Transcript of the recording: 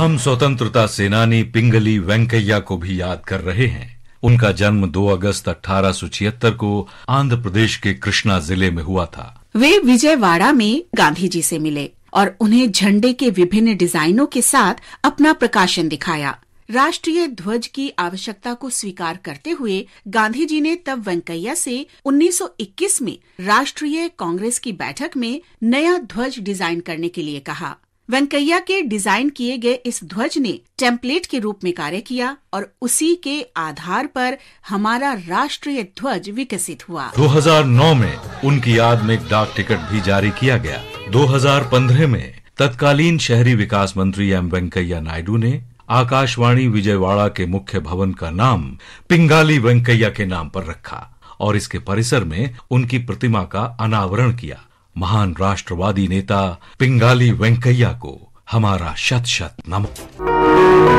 हम स्वतंत्रता सेनानी पिंगली वेंकैया को भी याद कर रहे हैं उनका जन्म 2 अगस्त अठारह को आंध्र प्रदेश के कृष्णा जिले में हुआ था वे विजयवाड़ा में गांधी जी से मिले और उन्हें झंडे के विभिन्न डिजाइनों के साथ अपना प्रकाशन दिखाया राष्ट्रीय ध्वज की आवश्यकता को स्वीकार करते हुए गांधी जी ने तब वेंकैया से 1921 में राष्ट्रीय कांग्रेस की बैठक में नया ध्वज डिजाइन करने के लिए कहा वेंकैया के डिजाइन किए गए इस ध्वज ने टेम्पलेट के रूप में कार्य किया और उसी के आधार पर हमारा राष्ट्रीय ध्वज विकसित हुआ 2009 में उनकी याद में एक डाक टिकट भी जारी किया गया 2015 में तत्कालीन शहरी विकास मंत्री एम वेंकैया नायडू ने आकाशवाणी विजयवाड़ा के मुख्य भवन का नाम पिंगाली वेंकैया के नाम पर रखा और इसके परिसर में उनकी प्रतिमा का अनावरण किया महान राष्ट्रवादी नेता पिंगाली वेंकैया को हमारा शत शत नमन